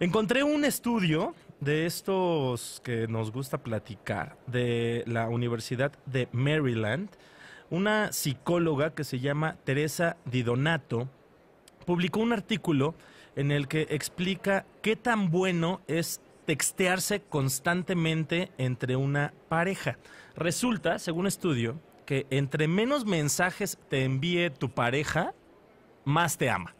Encontré un estudio de estos que nos gusta platicar, de la Universidad de Maryland, una psicóloga que se llama Teresa Didonato, publicó un artículo en el que explica qué tan bueno es textearse constantemente entre una pareja. Resulta, según estudio, que entre menos mensajes te envíe tu pareja, más te ama.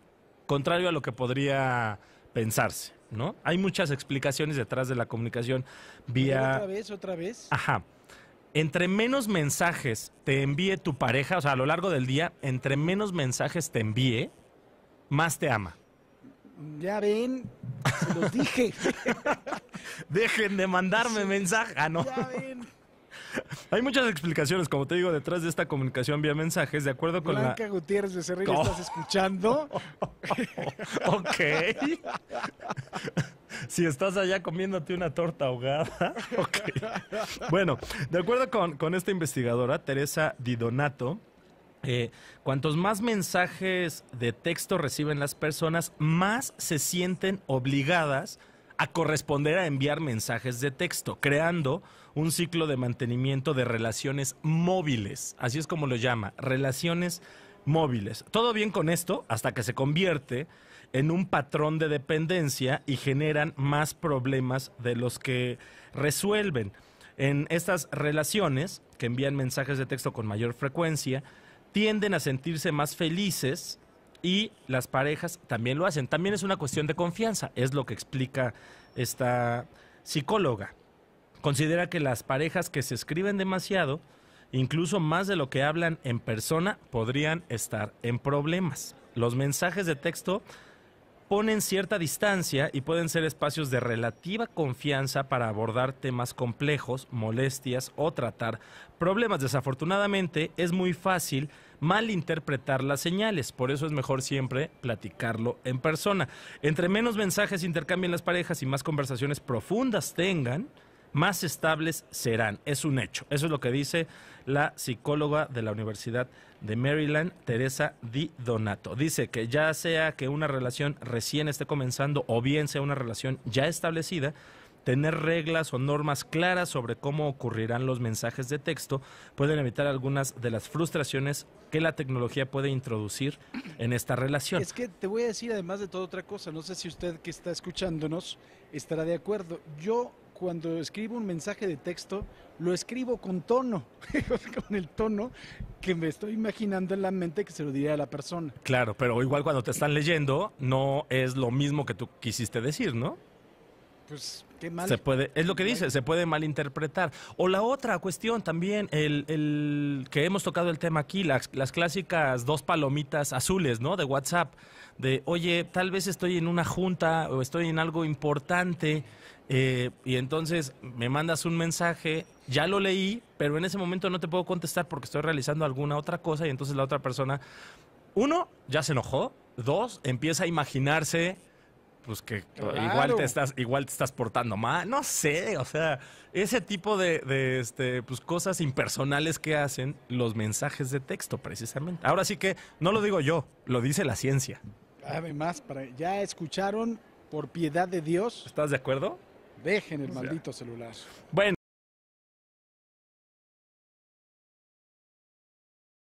Contrario a lo que podría pensarse. ¿no? Hay muchas explicaciones detrás de la comunicación vía... Otra vez, otra vez. Ajá. Entre menos mensajes te envíe tu pareja, o sea, a lo largo del día, entre menos mensajes te envíe, más te ama. Ya ven, se los dije. Dejen de mandarme mensajes, Ah, no. Ya ven. Hay muchas explicaciones, como te digo, detrás de esta comunicación vía mensajes, de acuerdo con Blanca Gutiérrez de Cerrillo, ¿estás escuchando? ok si estás allá comiéndote una torta ahogada. Bueno, de acuerdo con, esta investigadora, Teresa Didonato, eh, cuantos más mensajes de texto reciben las personas, más se sienten obligadas a corresponder a enviar mensajes de texto, creando un ciclo de mantenimiento de relaciones móviles, así es como lo llama, relaciones móviles móviles. Todo bien con esto hasta que se convierte en un patrón de dependencia y generan más problemas de los que resuelven. En estas relaciones, que envían mensajes de texto con mayor frecuencia, tienden a sentirse más felices y las parejas también lo hacen. También es una cuestión de confianza, es lo que explica esta psicóloga. Considera que las parejas que se escriben demasiado incluso más de lo que hablan en persona, podrían estar en problemas. Los mensajes de texto ponen cierta distancia y pueden ser espacios de relativa confianza para abordar temas complejos, molestias o tratar problemas. Desafortunadamente es muy fácil malinterpretar las señales, por eso es mejor siempre platicarlo en persona. Entre menos mensajes intercambien las parejas y más conversaciones profundas tengan, más estables serán. Es un hecho. Eso es lo que dice la psicóloga de la Universidad de Maryland, Teresa Di Donato. Dice que ya sea que una relación recién esté comenzando o bien sea una relación ya establecida, tener reglas o normas claras sobre cómo ocurrirán los mensajes de texto pueden evitar algunas de las frustraciones que la tecnología puede introducir en esta relación. Es que te voy a decir además de toda otra cosa, no sé si usted que está escuchándonos estará de acuerdo. Yo cuando escribo un mensaje de texto, lo escribo con tono, con el tono que me estoy imaginando en la mente que se lo diría a la persona. Claro, pero igual cuando te están leyendo, no es lo mismo que tú quisiste decir, ¿no? Pues qué mal. Se puede, es lo que dice, se puede malinterpretar. O la otra cuestión también, el, que hemos tocado el tema aquí, las, las clásicas dos palomitas azules, ¿no? De WhatsApp, de, oye, tal vez estoy en una junta o estoy en algo importante, eh, y entonces me mandas un mensaje, ya lo leí, pero en ese momento no te puedo contestar porque estoy realizando alguna otra cosa y entonces la otra persona, uno, ya se enojó, dos, empieza a imaginarse pues que igual te estás igual te estás portando mal no sé o sea ese tipo de, de este, pues, cosas impersonales que hacen los mensajes de texto precisamente ahora sí que no lo digo yo lo dice la ciencia además ah, ya escucharon por piedad de Dios estás de acuerdo Dejen el maldito celular. Bueno.